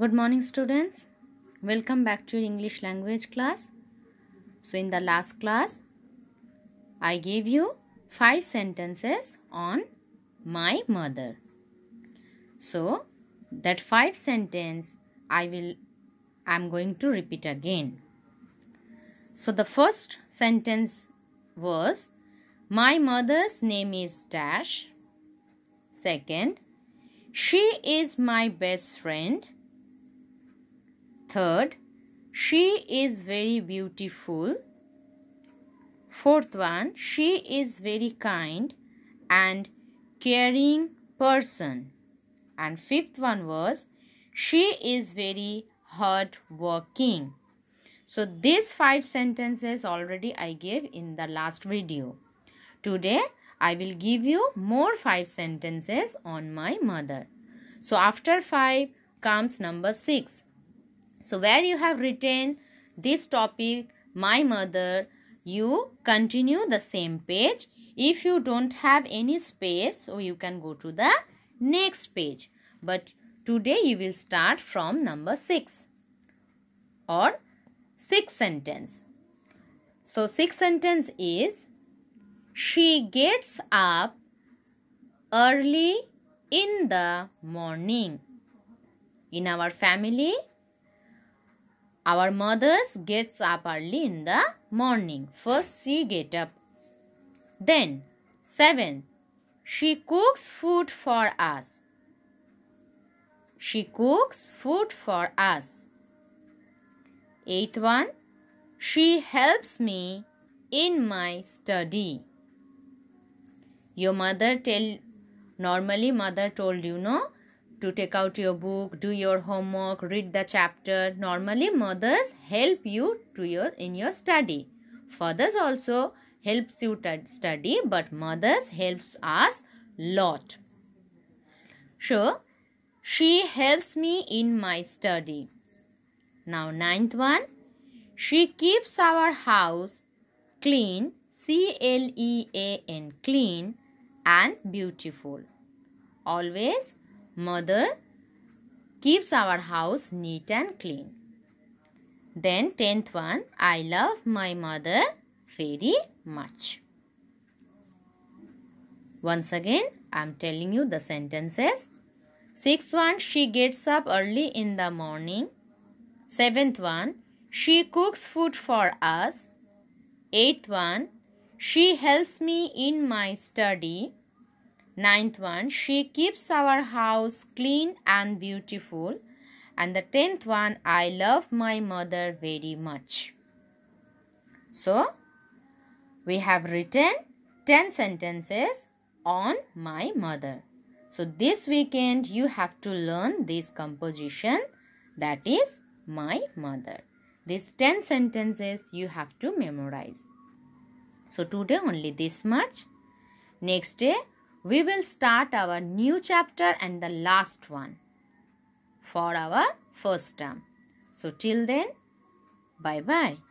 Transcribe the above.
Good morning students. Welcome back to your English language class. So in the last class, I gave you five sentences on my mother. So that five sentence I will I am going to repeat again. So the first sentence was my mother's name is dash. Second, she is my best friend. Third, she is very beautiful. Fourth one, she is very kind and caring person. And fifth one was, she is very hard working. So these five sentences already I gave in the last video. Today I will give you more five sentences on my mother. So after five comes number six. So, where you have written this topic, my mother, you continue the same page. If you don't have any space, so you can go to the next page. But today you will start from number 6 or 6 sentence. So, 6 sentence is She gets up early in the morning. In our family, our mothers gets up early in the morning. First she get up. Then 7. She cooks food for us. She cooks food for us. Eighth one. She helps me in my study. Your mother tell normally mother told you no to take out your book do your homework read the chapter normally mothers help you to your in your study fathers also helps you to study but mothers helps us lot So, she helps me in my study now ninth one she keeps our house clean C L E A N clean and beautiful always Mother keeps our house neat and clean. Then 10th one, I love my mother very much. Once again, I am telling you the sentences. Sixth one, she gets up early in the morning. Seventh one, she cooks food for us. Eighth one, she helps me in my study. Ninth one, she keeps our house clean and beautiful. And the tenth one, I love my mother very much. So, we have written 10 sentences on my mother. So, this weekend you have to learn this composition that is my mother. These 10 sentences you have to memorize. So, today only this much. Next day, we will start our new chapter and the last one for our first term. So, till then, bye bye.